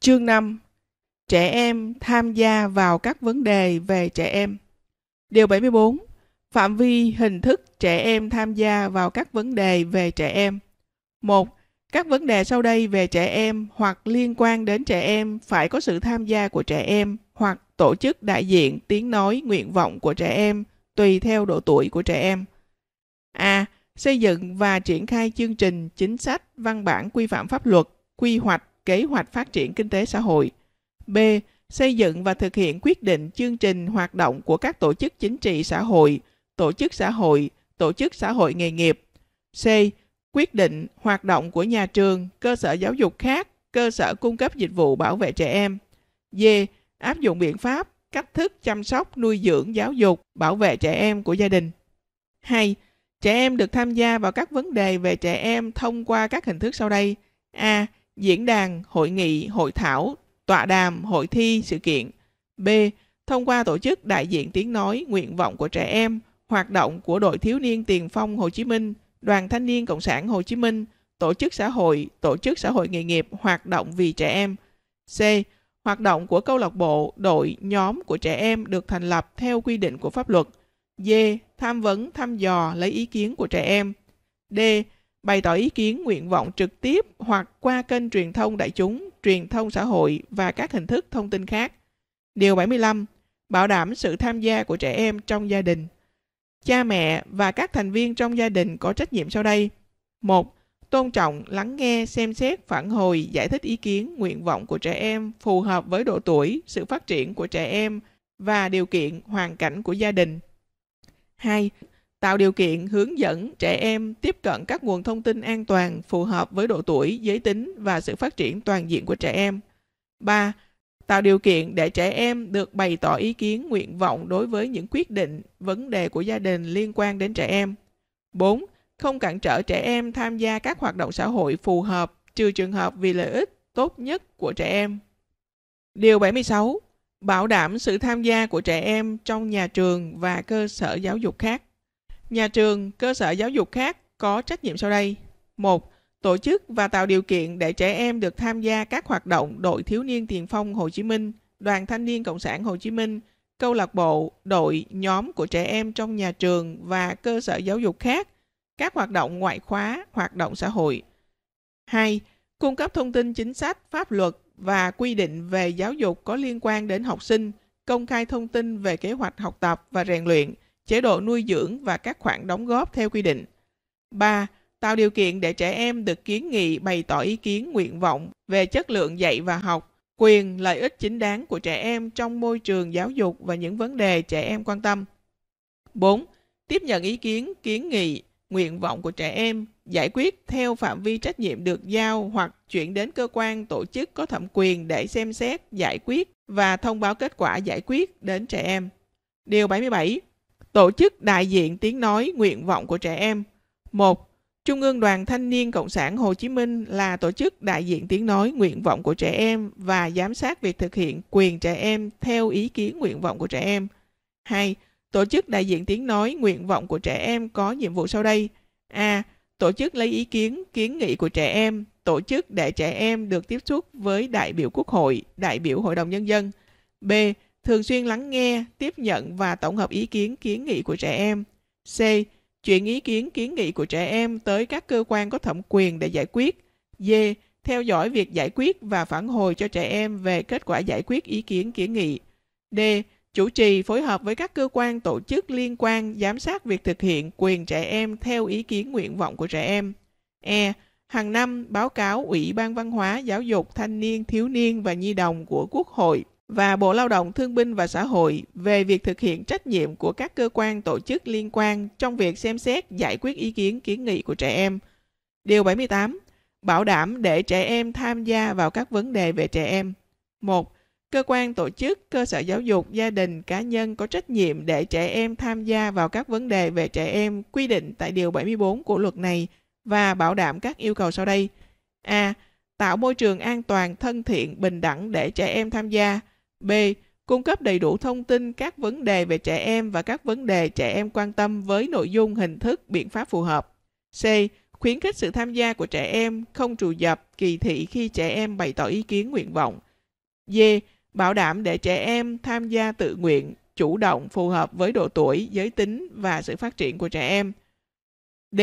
Chương 5 Trẻ em tham gia vào các vấn đề về trẻ em Điều 74 Phạm vi hình thức trẻ em tham gia vào các vấn đề về trẻ em 1. Các vấn đề sau đây về trẻ em hoặc liên quan đến trẻ em phải có sự tham gia của trẻ em hoặc tổ chức đại diện tiếng nói nguyện vọng của trẻ em tùy theo độ tuổi của trẻ em. A. Xây dựng và triển khai chương trình, chính sách, văn bản quy phạm pháp luật, quy hoạch kế hoạch phát triển kinh tế xã hội. B. Xây dựng và thực hiện quyết định chương trình hoạt động của các tổ chức chính trị xã hội, tổ chức xã hội, tổ chức xã hội nghề nghiệp. C. Quyết định hoạt động của nhà trường, cơ sở giáo dục khác, cơ sở cung cấp dịch vụ bảo vệ trẻ em. D. Áp dụng biện pháp, cách thức chăm sóc, nuôi dưỡng, giáo dục, bảo vệ trẻ em của gia đình. 2. Trẻ em được tham gia vào các vấn đề về trẻ em thông qua các hình thức sau đây. A diễn đàn, hội nghị, hội thảo, tọa đàm, hội thi, sự kiện. B. Thông qua tổ chức đại diện tiếng nói, nguyện vọng của trẻ em, hoạt động của đội thiếu niên tiền phong Hồ Chí Minh, đoàn thanh niên Cộng sản Hồ Chí Minh, tổ chức xã hội, tổ chức xã hội nghề nghiệp, hoạt động vì trẻ em. C. Hoạt động của câu lạc bộ, đội, nhóm của trẻ em được thành lập theo quy định của pháp luật. D. Tham vấn, thăm dò, lấy ý kiến của trẻ em. D bày tỏ ý kiến nguyện vọng trực tiếp hoặc qua kênh truyền thông đại chúng, truyền thông xã hội và các hình thức thông tin khác. Điều 75. Bảo đảm sự tham gia của trẻ em trong gia đình. Cha mẹ và các thành viên trong gia đình có trách nhiệm sau đây. 1. Tôn trọng, lắng nghe, xem xét, phản hồi, giải thích ý kiến, nguyện vọng của trẻ em phù hợp với độ tuổi, sự phát triển của trẻ em và điều kiện, hoàn cảnh của gia đình. 2 tạo điều kiện hướng dẫn trẻ em tiếp cận các nguồn thông tin an toàn phù hợp với độ tuổi, giới tính và sự phát triển toàn diện của trẻ em. 3. Tạo điều kiện để trẻ em được bày tỏ ý kiến, nguyện vọng đối với những quyết định, vấn đề của gia đình liên quan đến trẻ em. 4. Không cản trở trẻ em tham gia các hoạt động xã hội phù hợp trừ trường hợp vì lợi ích tốt nhất của trẻ em. Điều 76. Bảo đảm sự tham gia của trẻ em trong nhà trường và cơ sở giáo dục khác. Nhà trường, cơ sở giáo dục khác có trách nhiệm sau đây. 1. Tổ chức và tạo điều kiện để trẻ em được tham gia các hoạt động đội thiếu niên tiền phong Hồ Chí Minh, đoàn thanh niên Cộng sản Hồ Chí Minh, câu lạc bộ, đội, nhóm của trẻ em trong nhà trường và cơ sở giáo dục khác, các hoạt động ngoại khóa, hoạt động xã hội. 2. Cung cấp thông tin chính sách, pháp luật và quy định về giáo dục có liên quan đến học sinh, công khai thông tin về kế hoạch học tập và rèn luyện – chế độ nuôi dưỡng và các khoản đóng góp theo quy định. 3. Tạo điều kiện để trẻ em được kiến nghị bày tỏ ý kiến nguyện vọng về chất lượng dạy và học, quyền, lợi ích chính đáng của trẻ em trong môi trường giáo dục và những vấn đề trẻ em quan tâm. 4. Tiếp nhận ý kiến, kiến nghị, nguyện vọng của trẻ em, giải quyết theo phạm vi trách nhiệm được giao hoặc chuyển đến cơ quan tổ chức có thẩm quyền để xem xét, giải quyết và thông báo kết quả giải quyết đến trẻ em. Điều 77 tổ chức đại diện tiếng nói nguyện vọng của trẻ em. 1. Trung ương Đoàn Thanh niên Cộng sản Hồ Chí Minh là tổ chức đại diện tiếng nói nguyện vọng của trẻ em và giám sát việc thực hiện quyền trẻ em theo ý kiến nguyện vọng của trẻ em. 2. Tổ chức đại diện tiếng nói nguyện vọng của trẻ em có nhiệm vụ sau đây. A. Tổ chức lấy ý kiến, kiến nghị của trẻ em, tổ chức để trẻ em được tiếp xúc với đại biểu Quốc hội, đại biểu Hội đồng Nhân dân. B thường xuyên lắng nghe, tiếp nhận và tổng hợp ý kiến kiến nghị của trẻ em. C. Chuyển ý kiến kiến nghị của trẻ em tới các cơ quan có thẩm quyền để giải quyết. D. Theo dõi việc giải quyết và phản hồi cho trẻ em về kết quả giải quyết ý kiến kiến nghị. D. Chủ trì phối hợp với các cơ quan tổ chức liên quan giám sát việc thực hiện quyền trẻ em theo ý kiến nguyện vọng của trẻ em. E. Hàng năm báo cáo Ủy ban Văn hóa, Giáo dục, Thanh niên, Thiếu niên và Nhi đồng của Quốc hội và Bộ Lao động Thương binh và Xã hội về việc thực hiện trách nhiệm của các cơ quan tổ chức liên quan trong việc xem xét giải quyết ý kiến kiến nghị của trẻ em. Điều 78. Bảo đảm để trẻ em tham gia vào các vấn đề về trẻ em. 1. Cơ quan tổ chức, cơ sở giáo dục, gia đình, cá nhân có trách nhiệm để trẻ em tham gia vào các vấn đề về trẻ em quy định tại Điều 74 của luật này và bảo đảm các yêu cầu sau đây. A. Tạo môi trường an toàn, thân thiện, bình đẳng để trẻ em tham gia – B. Cung cấp đầy đủ thông tin các vấn đề về trẻ em và các vấn đề trẻ em quan tâm với nội dung, hình thức, biện pháp phù hợp. C. Khuyến khích sự tham gia của trẻ em, không trù dập, kỳ thị khi trẻ em bày tỏ ý kiến nguyện vọng. D. Bảo đảm để trẻ em tham gia tự nguyện, chủ động, phù hợp với độ tuổi, giới tính và sự phát triển của trẻ em. D.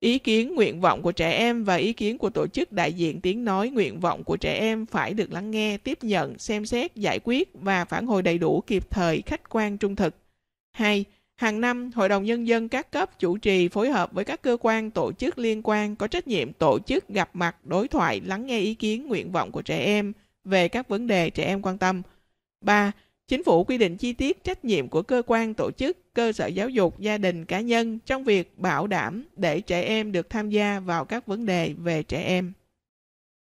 Ý kiến nguyện vọng của trẻ em và ý kiến của tổ chức đại diện tiếng nói nguyện vọng của trẻ em phải được lắng nghe, tiếp nhận, xem xét, giải quyết và phản hồi đầy đủ kịp thời, khách quan, trung thực. 2. Hàng năm, Hội đồng Nhân dân các cấp chủ trì phối hợp với các cơ quan tổ chức liên quan có trách nhiệm tổ chức gặp mặt, đối thoại, lắng nghe ý kiến, nguyện vọng của trẻ em về các vấn đề trẻ em quan tâm. 3. Chính phủ quy định chi tiết trách nhiệm của cơ quan, tổ chức, cơ sở giáo dục, gia đình, cá nhân trong việc bảo đảm để trẻ em được tham gia vào các vấn đề về trẻ em.